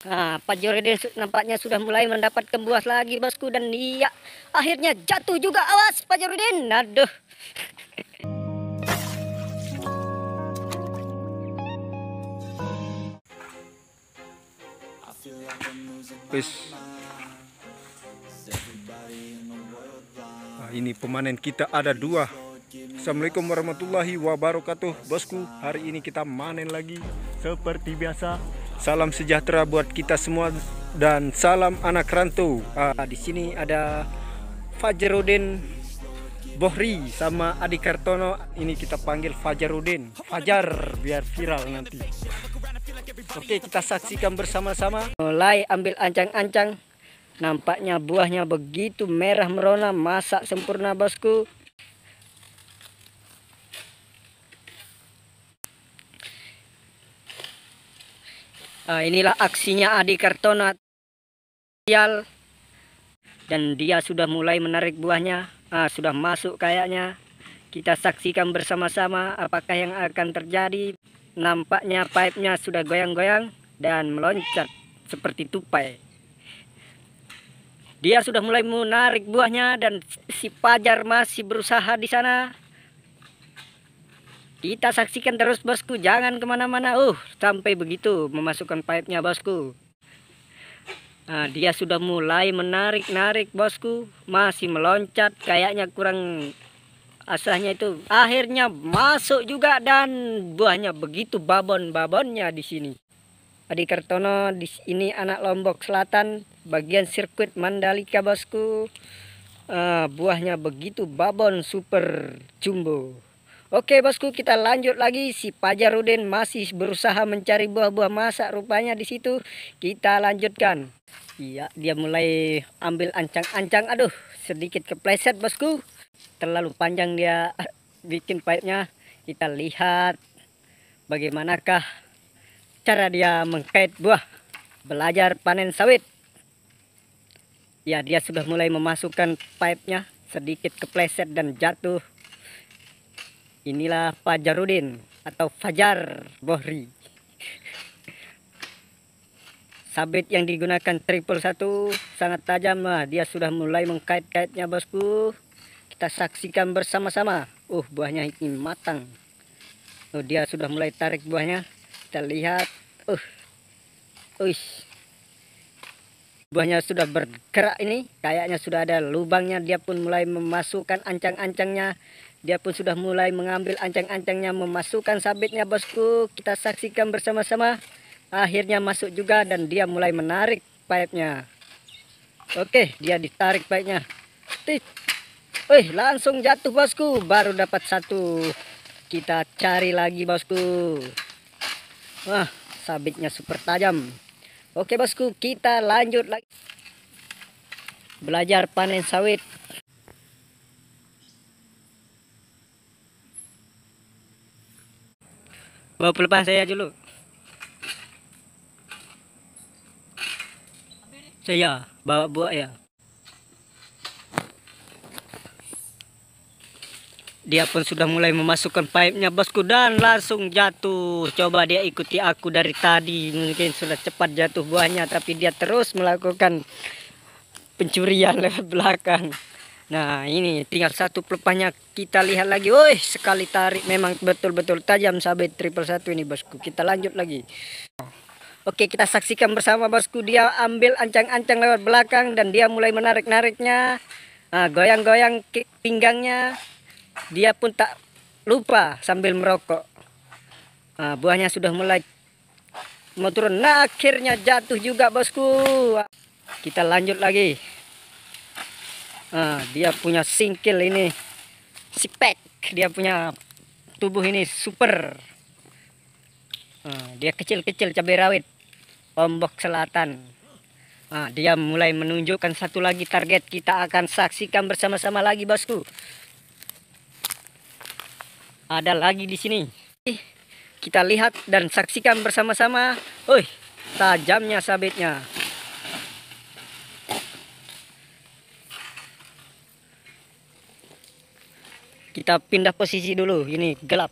Nah, Pak Jordan nampaknya sudah mulai mendapat kembuas lagi bosku dan iya akhirnya jatuh juga. Awas Pak Jordan. Aduh. Wis. Nah, ini pemanen kita ada dua. Assalamualaikum warahmatullahi wabarakatuh. Bosku, hari ini kita manen lagi seperti biasa. Salam sejahtera buat kita semua dan salam anak rantau. Uh, di sini ada Fajarudin Bohri sama Adi Kartono. Ini kita panggil Fajarudin. Fajar biar viral nanti. Oke, kita saksikan bersama-sama. Mulai ambil ancang-ancang. Nampaknya buahnya begitu merah merona, masak sempurna bosku. uh, inilah aksinya Adi Kartono Sial, dan dia sudah mulai menarik buahnya uh, sudah masuk kayaknya kita saksikan bersama-sama apakah yang akan terjadi nampaknya pipe-nya sudah goyang-goyang dan meloncat seperti tupai dia sudah mulai menarik buahnya dan si Pajar masih berusaha di sana kita saksikan terus bosku, jangan kemana-mana. Uh, sampai begitu memasukkan pipe bosku. Nah, dia sudah mulai menarik-narik bosku, masih meloncat, kayaknya kurang asahnya itu. Akhirnya masuk juga dan buahnya begitu babon-babonnya di sini. Adi Kartono di ini anak Lombok Selatan, bagian sirkuit Mandalika bosku. Uh, buahnya begitu babon super jumbo. Oke bosku kita lanjut lagi si Pajarudin masih berusaha mencari buah-buah masak rupanya di situ kita lanjutkan. Iya dia mulai ambil ancang-ancang aduh sedikit kepleset bosku terlalu panjang dia bikin pipe-nya kita lihat bagaimanakah cara dia mengkait buah belajar panen sawit. Ya dia sudah mulai memasukkan pipe-nya sedikit kepleset dan jatuh inilah Fajarudin atau Fajar Bohri sabit yang digunakan triple satu sangat tajam lah dia sudah mulai mengkait-kaitnya bosku kita saksikan bersama-sama uh buahnya ini matang oh dia sudah mulai tarik buahnya kita lihat uh uish buahnya sudah bergerak ini kayaknya sudah ada lubangnya dia pun mulai memasukkan ancang-ancangnya dia pun sudah mulai mengambil ancang-ancangnya memasukkan sabitnya bosku. Kita saksikan bersama-sama. Akhirnya masuk juga dan dia mulai menarik pipe-nya. Oke, dia ditarik pipe-nya. Wih, langsung jatuh bosku. Baru dapat satu. Kita cari lagi bosku. Wah, sabitnya super tajam. Oke bosku, kita lanjut lagi. Belajar panen sawit. bawa pelepas saya dulu. Saya bawa buah ya. Dia pun sudah mulai memasukkan pipe-nya bosku dan langsung jatuh. Coba dia ikuti aku dari tadi. Mungkin sudah cepat jatuh buahnya tapi dia terus melakukan pencurian lewat belakang. Nah ini tinggal satu pelepahnya kita lihat lagi. Woi sekali tarik memang betul-betul tajam sabit triple satu ini bosku. Kita lanjut lagi. Oke kita saksikan bersama bosku dia ambil ancang-ancang lewat belakang dan dia mulai menarik-nariknya. Nah, goyang-goyang pinggangnya. Dia pun tak lupa sambil merokok. Nah, buahnya sudah mulai mau turun. Nah akhirnya jatuh juga bosku. Kita lanjut lagi. Nah, dia punya singkil ini sipek dia punya tubuh ini super nah, dia kecil-kecil cabai rawit lombok selatan nah, dia mulai menunjukkan satu lagi target kita akan saksikan bersama-sama lagi bosku ada lagi di sini kita lihat dan saksikan bersama-sama Oi, tajamnya sabitnya kita pindah posisi dulu ini gelap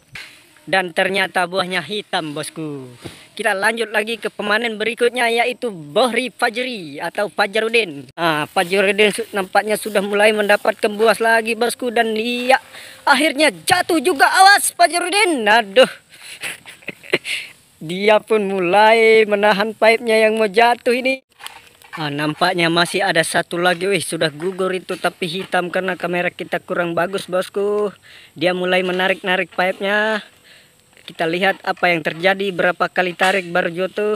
dan ternyata buahnya hitam bosku kita lanjut lagi ke pemanen berikutnya yaitu Bohri Fajri atau Fajarudin ah Fajarudin nampaknya sudah mulai mendapat buas lagi bosku dan iya akhirnya jatuh juga awas Fajarudin aduh dia pun mulai menahan pipe-nya yang mau jatuh ini Ah, nampaknya masih ada satu lagi, wih sudah gugur itu tapi hitam karena kamera kita kurang bagus bosku. Dia mulai menarik-narik pipe-nya. Kita lihat apa yang terjadi, berapa kali tarik baru jatuh.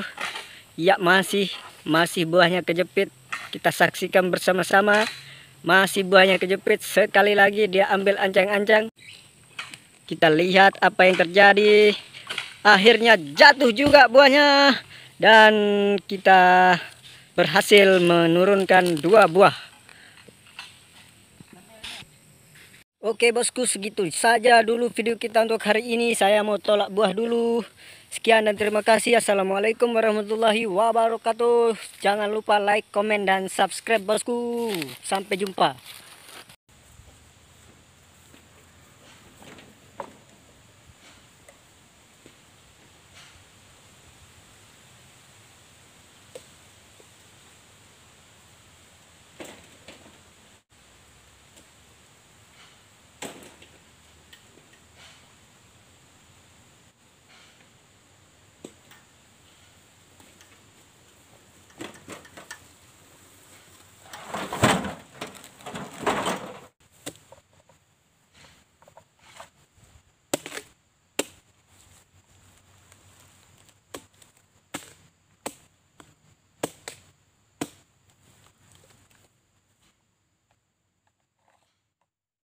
Ya masih, masih buahnya kejepit. Kita saksikan bersama-sama. Masih buahnya kejepit, sekali lagi dia ambil ancang-ancang. Kita lihat apa yang terjadi. Akhirnya jatuh juga buahnya. Dan kita berhasil menurunkan dua buah. Oke bosku segitu saja dulu video kita untuk hari ini. Saya mau tolak buah dulu. Sekian dan terima kasih. Assalamualaikum warahmatullahi wabarakatuh. Jangan lupa like, komen, dan subscribe bosku. Sampai jumpa.